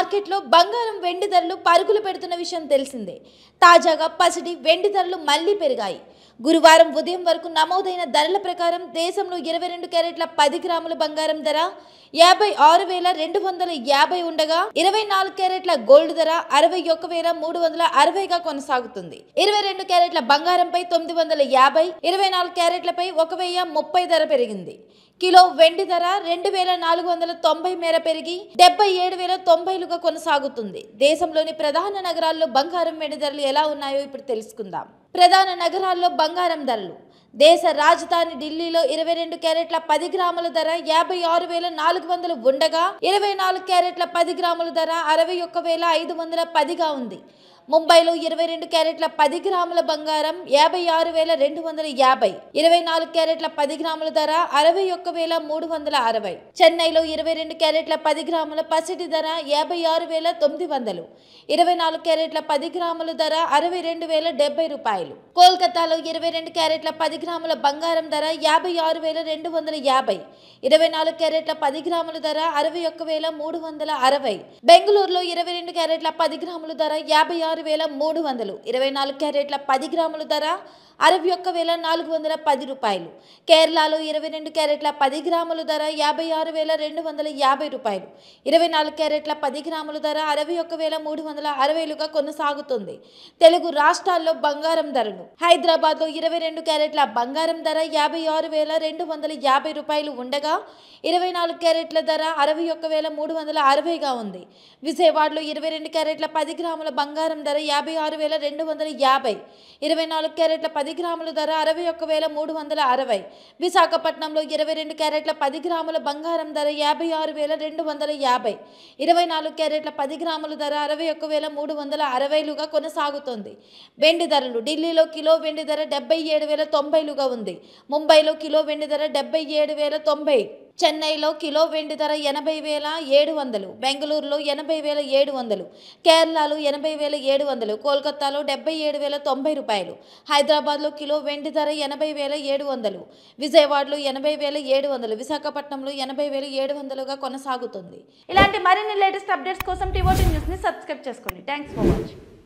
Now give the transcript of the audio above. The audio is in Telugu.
మార్కెట్లో బంగారం వెండి ధరలు పరుగులు పెడుతున్న విషయం తెలిసిందే తాజాగా పసిడి వెండి ధరలు మళ్లీ పెరిగాయి గురువారం ఉదయం వరకు నమోదైన ధరల ప్రకారం దేశంలో ఇరవై రెండు క్యారెట్ల పది గ్రాముల బంగారం ధర యాభై ఆరు వేల రెండు వందల యాభై ఉండగా ఇరవై నాలుగు క్యారెట్ల గోల్డ్ ధర అరవై ఒక్క వేల మూడు వందల అరవైగా కొనసాగుతుంది ఇరవై రెండు క్యారెట్ల బంగారంపై తొమ్మిది వందల యాభై ఇరవై నాలుగు క్యారెట్లపై ఒక వెయ్య ముప్పై ధర పెరిగింది కిలో వెండి ధర రెండు వేల నాలుగు వందల తొంభై మేర పెరిగి డెబ్బై ఏడు వేల తొంభైలుగా కొనసాగుతుంది దేశంలోని ప్రధాన నగరాల్లో బంగారం వెండి ధరలు ఎలా ఉన్నాయో ఇప్పుడు తెలుసుకుందాం ప్రధాన నగరాల్లో బంగారం ధరలు దేశ రాజధాని ఢిల్లీలో ఇరవై రెండు క్యారెట్ల పది గ్రాముల ధర యాభై ఆరు వేల నాలుగు వందలు ఉండగా ఇరవై నాలుగు క్యారెట్ల పది గ్రాముల ధర అరవై ఒక్క వేల ఐదు వందల పదిగా ఉంది ముంబైలో ఇరవై రెండు క్యారెట్ల పది గ్రాముల బంగారం యాభై ఆరు వేల రెండు వందల యాభై ఇరవై నాలుగు క్యారెట్ల పది గ్రాముల ధర అరవై ఒక్క వేల మూడు వందల అరవై చెన్నైలో ఇరవై రెండు క్యారెట్ల పది గ్రాముల పసిటి ధర యాభై ఆరు వేల తొమ్మిది వందలు ఇరవై నాలుగు క్యారెట్ల పది గ్రాముల ధర అరవై రెండు వేల డెబ్బై రూపాయలు కోల్కతాలో ఇరవై రెండు క్యారెట్ల పది గ్రాముల బంగారం ధర యాభై ఆరు వేల రెండు వందల యాభై ఇరవై నాలుగు క్యారెట్ల పది గ్రాముల ధర అరవై ఒక్క వేల మూడు వందల అరవై బెంగళూరులో ఇరవై రెండు క్యారెట్ల పది గ్రాముల ధర యాభై ఆరు ఆరు వేల మూడు వందలు ఇరవై నాలుగు క్యారెట్ల పది గ్రాముల ధర అరవై ఒక్క వేల నాలుగు వందల పది రూపాయలు కేరళలో ఇరవై రెండు క్యారెట్ల పది గ్రాముల ధర యాభై ఆరు వేల రెండు వందల యాభై రూపాయలు ఇరవై నాలుగు క్యారెట్ల పది గ్రాముల ధర అరవై ఒక్క వేల మూడు వందల అరవైలుగా కొనసాగుతుంది తెలుగు రాష్ట్రాల్లో బంగారం ధరలు హైదరాబాద్లో ఇరవై రెండు క్యారెట్ల బంగారం ధర యాభై ఆరు వేల రెండు వందల యాభై రూపాయలు ఉండగా ఇరవై నాలుగు క్యారెట్ల ధర అరవై ఒక్క వేల మూడు వందల అరవైగా ఉంది విజయవాడలో ఇరవై రెండు క్యారెట్ల పది గ్రాముల బంగారం కిలోగ్రాం ధర యాభై ఆరు వేల రెండు వందల యాభై ఇరవై నాలుగు క్యారెట్ల పది గ్రాముల ధర అరవై ఒక్క వేల మూడు వందల అరవై విశాఖపట్నంలో ఇరవై రెండు క్యారెట్ల పది గ్రాముల బంగారం ధర యాభై ఆరు వేల రెండు వందల యాభై ఇరవై నాలుగు క్యారెట్ల పది గ్రాముల ధర అరవై ఒక్క వేల మూడు వందల అరవైలుగా కొనసాగుతుంది వెండి ధరలు ఢిల్లీలో కిలో వెండి ధర డెబ్బై ఏడు వేల తొంభైలుగా ఉంది ముంబైలో కిలో వెండి ధర డెబ్బై ఏడు వేల తొంభై చెన్నైలో కిలో వెండి ధర ఎనభై వేల ఏడు వందలు బెంగళూరులో ఎనభై వేల ఏడు వందలు కేరళలో ఎనభై వేల ఏడు వందలు కోల్కత్తాలో డెబ్బై ఏడు వేల తొంభై రూపాయలు హైదరాబాద్లో కిలో వెండి ధర ఎనభై వేల ఏడు వందలు విజయవాడలో ఎనభై వేల ఏడు వందలు విశాఖపట్నంలో ఎనభై వేల ఏడు వందలుగా కొనసాగుతుంది ఇలాంటి మరిన్ని లేటెస్ట్ అప్డేట్స్ కోసం టీవోటీ న్యూస్ని సబ్స్క్రైబ్ చేసుకోండి థ్యాంక్స్ ఫర్ వాచింగ్